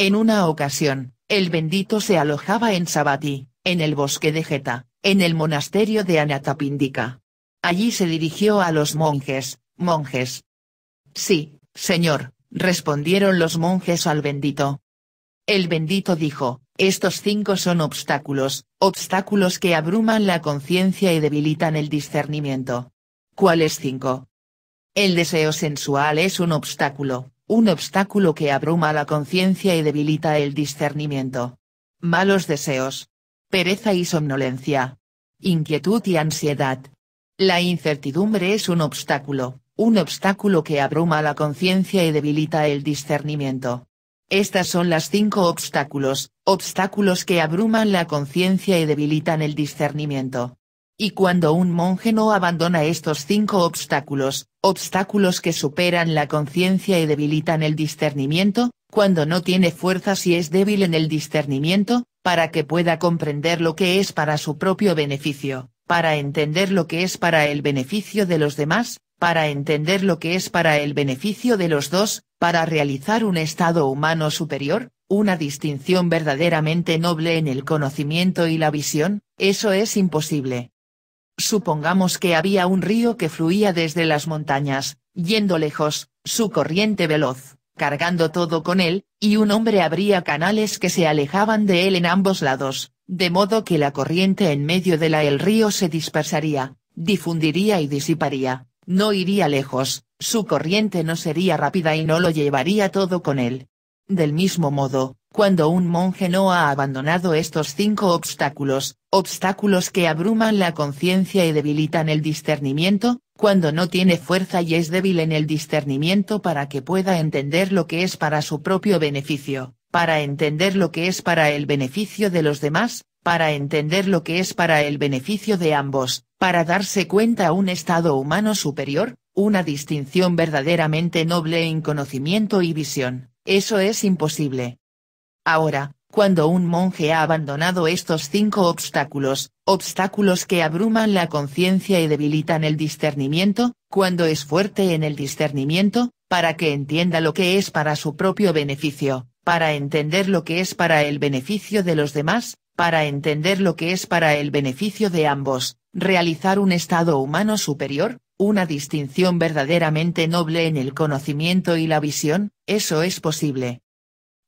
En una ocasión, el bendito se alojaba en Sabati, en el bosque de Geta, en el monasterio de Anatapindika. Allí se dirigió a los monjes, monjes. Sí, señor, respondieron los monjes al bendito. El bendito dijo, estos cinco son obstáculos, obstáculos que abruman la conciencia y debilitan el discernimiento. ¿Cuáles cinco? El deseo sensual es un obstáculo, un obstáculo que abruma la conciencia y debilita el discernimiento. Malos deseos. Pereza y somnolencia. Inquietud y ansiedad. La incertidumbre es un obstáculo, un obstáculo que abruma la conciencia y debilita el discernimiento. Estas son las cinco obstáculos, obstáculos que abruman la conciencia y debilitan el discernimiento. Y cuando un monje no abandona estos cinco obstáculos, obstáculos que superan la conciencia y debilitan el discernimiento, cuando no tiene fuerzas y es débil en el discernimiento, para que pueda comprender lo que es para su propio beneficio, para entender lo que es para el beneficio de los demás, para entender lo que es para el beneficio de los dos, para realizar un estado humano superior, una distinción verdaderamente noble en el conocimiento y la visión, eso es imposible. Supongamos que había un río que fluía desde las montañas, yendo lejos, su corriente veloz, cargando todo con él, y un hombre abría canales que se alejaban de él en ambos lados, de modo que la corriente en medio de la el río se dispersaría, difundiría y disiparía, no iría lejos, su corriente no sería rápida y no lo llevaría todo con él. Del mismo modo, cuando un monje no ha abandonado estos cinco obstáculos, obstáculos que abruman la conciencia y debilitan el discernimiento, cuando no tiene fuerza y es débil en el discernimiento para que pueda entender lo que es para su propio beneficio, para entender lo que es para el beneficio de los demás, para entender lo que es para el beneficio de ambos, para darse cuenta a un estado humano superior, una distinción verdaderamente noble en conocimiento y visión, eso es imposible. Ahora, cuando un monje ha abandonado estos cinco obstáculos, obstáculos que abruman la conciencia y debilitan el discernimiento, cuando es fuerte en el discernimiento, para que entienda lo que es para su propio beneficio, para entender lo que es para el beneficio de los demás, para entender lo que es para el beneficio de ambos, realizar un estado humano superior, una distinción verdaderamente noble en el conocimiento y la visión, eso es posible,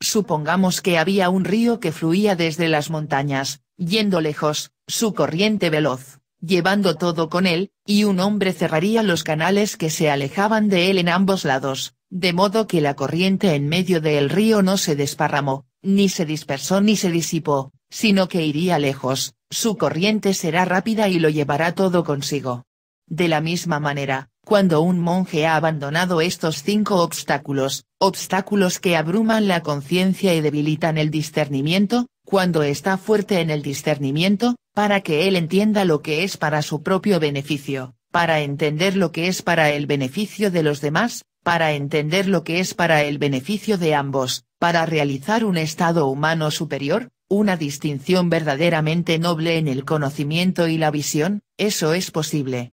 Supongamos que había un río que fluía desde las montañas, yendo lejos, su corriente veloz, llevando todo con él, y un hombre cerraría los canales que se alejaban de él en ambos lados, de modo que la corriente en medio del río no se desparramó, ni se dispersó ni se disipó, sino que iría lejos, su corriente será rápida y lo llevará todo consigo. De la misma manera, cuando un monje ha abandonado estos cinco obstáculos, obstáculos que abruman la conciencia y debilitan el discernimiento, cuando está fuerte en el discernimiento, para que él entienda lo que es para su propio beneficio, para entender lo que es para el beneficio de los demás, para entender lo que es para el beneficio de ambos, para realizar un estado humano superior, una distinción verdaderamente noble en el conocimiento y la visión, eso es posible.